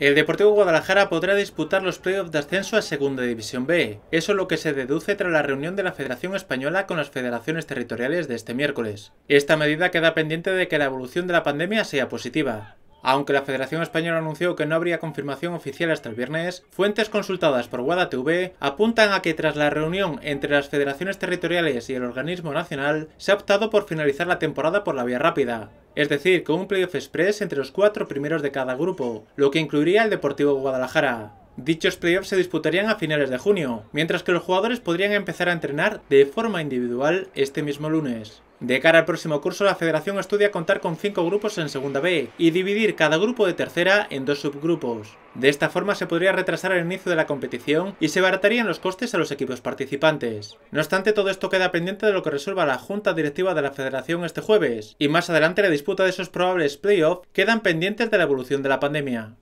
El Deportivo Guadalajara podrá disputar los playoffs de ascenso a Segunda División B. Eso es lo que se deduce tras la reunión de la Federación Española con las federaciones territoriales de este miércoles. Esta medida queda pendiente de que la evolución de la pandemia sea positiva. Aunque la Federación Española anunció que no habría confirmación oficial hasta el viernes, fuentes consultadas por Guada apuntan a que tras la reunión entre las federaciones territoriales y el organismo nacional, se ha optado por finalizar la temporada por la vía rápida, es decir, con un playoff express entre los cuatro primeros de cada grupo, lo que incluiría el Deportivo Guadalajara. Dichos playoffs se disputarían a finales de junio, mientras que los jugadores podrían empezar a entrenar de forma individual este mismo lunes. De cara al próximo curso, la federación estudia contar con 5 grupos en segunda B y dividir cada grupo de tercera en dos subgrupos. De esta forma se podría retrasar el inicio de la competición y se baratarían los costes a los equipos participantes. No obstante, todo esto queda pendiente de lo que resuelva la Junta Directiva de la Federación este jueves, y más adelante la disputa de esos probables playoffs quedan pendientes de la evolución de la pandemia.